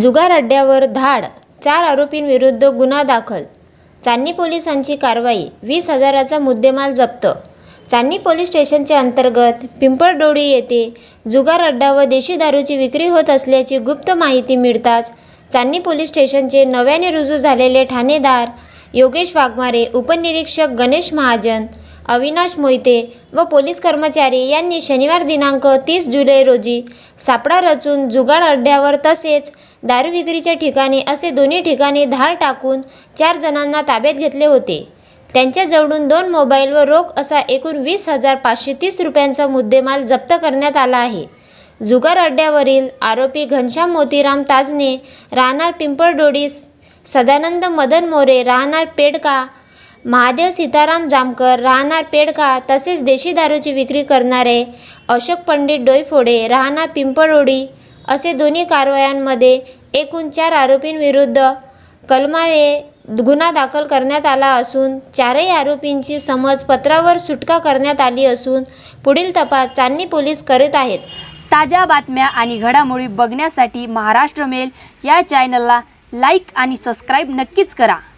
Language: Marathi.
जुगार अड्ड्यावर धाड चार आरोपींविरुद्ध गुन्हा दाखल चांदणी पोलिसांची कारवाई वीस हजाराचा मुद्देमाल जप्त चांदणी पोलीस स्टेशनच्या अंतर्गत पिंपळडोळी येथे जुगार अड्डा व देशी दारूची विक्री होत असल्याची गुप्त माहिती मिळताच चांदणी पोलीस स्टेशनचे नव्याने रुजू झालेले ठाणेदार योगेश वाघमारे उपनिरीक्षक गणेश महाजन अविनाश मोहिते व पोलीस कर्मचारी यांनी शनिवार दिनांक तीस जुलै रोजी सापळा रचून जुगाड अड्ड्यावर तसेच दारू विक्रीच्या ठिकाणी असे दोन्ही ठिकाणी धार टाकून चार जणांना ताब्यात घेतले होते त्यांच्याजवळून दोन मोबाईल व रोख असा एकूण वीस हजार पाचशे तीस रुपयांचा मुद्देमाल जप्त करण्यात आला आहे जुगार अड्ड्यावरील आरोपी घनश्याम मोतीराम ताजने राहणार पिंपळडोडी सदानंद मदन मोरे राहणार पेडका महादेव सीताराम जामकर राहणार पेडका तसेच देशी दारूची विक्री करणारे अशोक पंडित डोईफोडे राहणार पिंपळोडी असे दोन्ही कारवायांमध्ये एकूण चार आरोपींविरुद्ध कलमावे गुन्हा दाखल करण्यात आला असून चारही आरोपींची समज पत्रावर सुटका करण्यात आली असून पुढील तपास चांदणी पोलीस करत आहेत ताज्या बातम्या आणि घडामोडी बघण्यासाठी महाराष्ट्र मेल या चॅनलला लाईक आणि सबस्क्राईब नक्कीच करा